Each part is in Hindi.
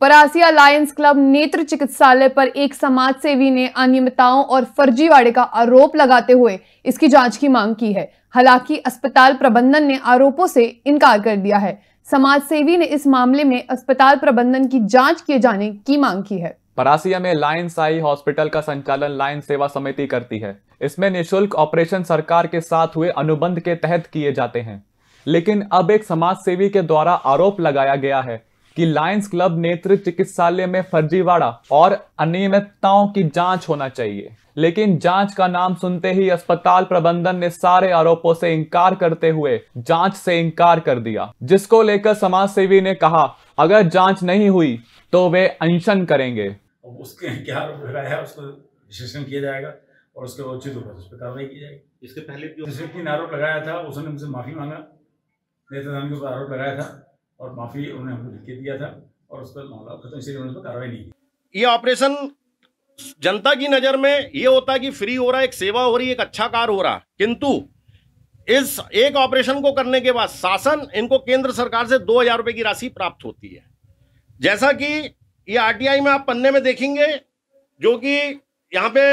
परासी अलायंस क्लब नेत्र चिकित्सालय पर एक समाज सेवी ने अनियमितताओं और फर्जीवाड़े का आरोप लगाते हुए इसकी जांच की मांग की है हालांकि अस्पताल प्रबंधन ने आरोपों से इनकार कर दिया है समाज सेवी ने इस मामले में अस्पताल प्रबंधन की जांच किए जाने की मांग की है परासिया में लायंस आई हॉस्पिटल का संचालन लायंस सेवा समिति करती है इसमें निःशुल्क ऑपरेशन सरकार के साथ हुए अनुबंध के तहत किए जाते हैं लेकिन अब एक समाज सेवी के द्वारा आरोप लगाया गया है कि लायंस क्लब नेत्र चिकित्सालय में फर्जीवाड़ा और अनियमितताओं की जांच होना चाहिए लेकिन जांच का नाम सुनते ही अस्पताल प्रबंधन ने सारे आरोपों से इनकार करते हुए जांच से इनकार कर दिया जिसको लेकर समाज सेवी ने कहा अगर जांच नहीं हुई तो वे अनशन करेंगे उसके क्या है उसको विश्लेषण किया जाएगा और उसके उचित उस पर कार्रवाई की जाएगी इसके पहले जो आरोप लगाया था उसने मुझसे माफी मांगा नेताधान के ऊपर आरोप लगाया था और माफ़ी उन्होंने हमको लिख के दिया था और उस पर मामला खत्म इसलिए उन्होंने कार्रवाई नहीं की ये ऑपरेशन जनता की नज़र में ये होता है कि फ्री हो रहा है एक सेवा हो रही है एक अच्छा कार हो रहा किंतु इस एक ऑपरेशन को करने के बाद शासन इनको केंद्र सरकार से दो हजार रुपए की राशि प्राप्त होती है जैसा कि ये आरटीआई में आप पन्ने में देखेंगे जो कि यहाँ पे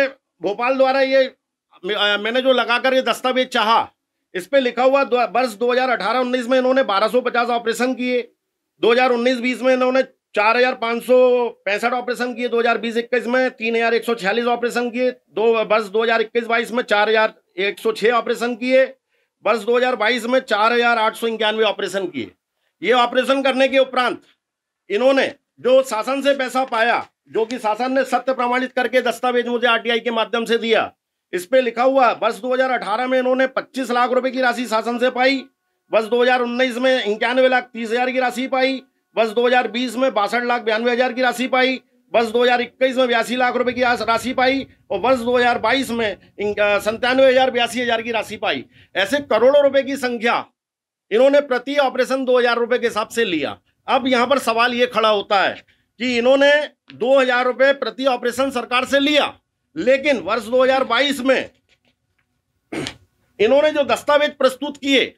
भोपाल द्वारा ये मैंने जो लगाकर ये दस्तावेज चाहा इस पे लिखा हुआ वर्ष 2018-19 में इन्होंने 1250 ऑपरेशन किए 2019-20 में इन्होंने चार हजार पाँच सौ पैंसठ ऑपरेशन किए दो हजार बीस इक्कीस में तीन हजार एक सौ छियालीस ऑपरेशन किए दो वर्ष दो हजार इक्कीस बाईस में चार हजार एक सौ छह ऑपरेशन किए वर्ष दो हजार बाईस में चार हजार आठ सौ इक्यानवे ऑपरेशन किए ये ऑपरेशन करने के उपरांत इन्होंने जो शासन से पैसा पाया जो कि शासन ने सत्य प्रमाणित करके दस्तावेज मुझे आरटीआई के माध्यम से दिया इस पे लिखा हुआ वर्ष 2018 में इन्होंने 25 लाख रुपए की राशि शासन से पाई वर्ष 2019 में इक्यानवे लाख तीस हजार की राशि पाई वर्ष 2020 में बासठ लाख बयानवे हजार की राशि पाई वर्ष 2021 में बयासी लाख रुपए की राशि पाई और वर्ष 2022 में संतानवे हजार बयासी हजार की राशि पाई ऐसे करोड़ों रुपए की संख्या इन्होंने प्रति ऑपरेशन दो हजार रुपए के हिसाब से लिया अब यहाँ पर सवाल ये खड़ा होता है कि इन्होंने दो हजार रुपये प्रति ऑपरेशन सरकार से लिया लेकिन वर्ष 2022 में इन्होंने जो दस्तावेज प्रस्तुत किए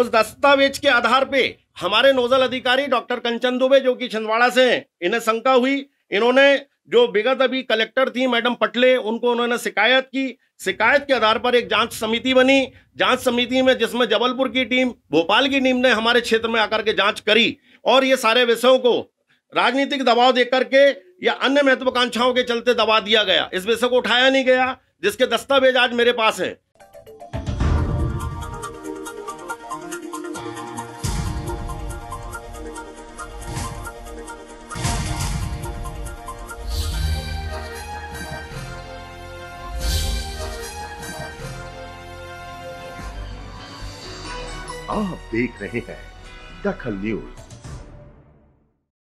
उस दस्तावेज के आधार पे हमारे नोजल अधिकारी डॉक्टर कंचन दुबे जो कि छिंदवाड़ा से हैं इन्हें शंका हुई इन्होंने जो विगत अभी कलेक्टर थी मैडम पटले उनको उन्होंने शिकायत की शिकायत के आधार पर एक जांच समिति बनी जांच समिति में जिसमें जबलपुर की टीम भोपाल की टीम ने हमारे क्षेत्र में आकर के जांच करी और ये सारे विषयों को राजनीतिक दबाव देकर के या अन्य महत्वाकांक्षाओं के चलते दबा दिया गया इस विषय को उठाया नहीं गया जिसके दस्तावेज आज मेरे पास है आप देख रहे हैं दखल न्यूज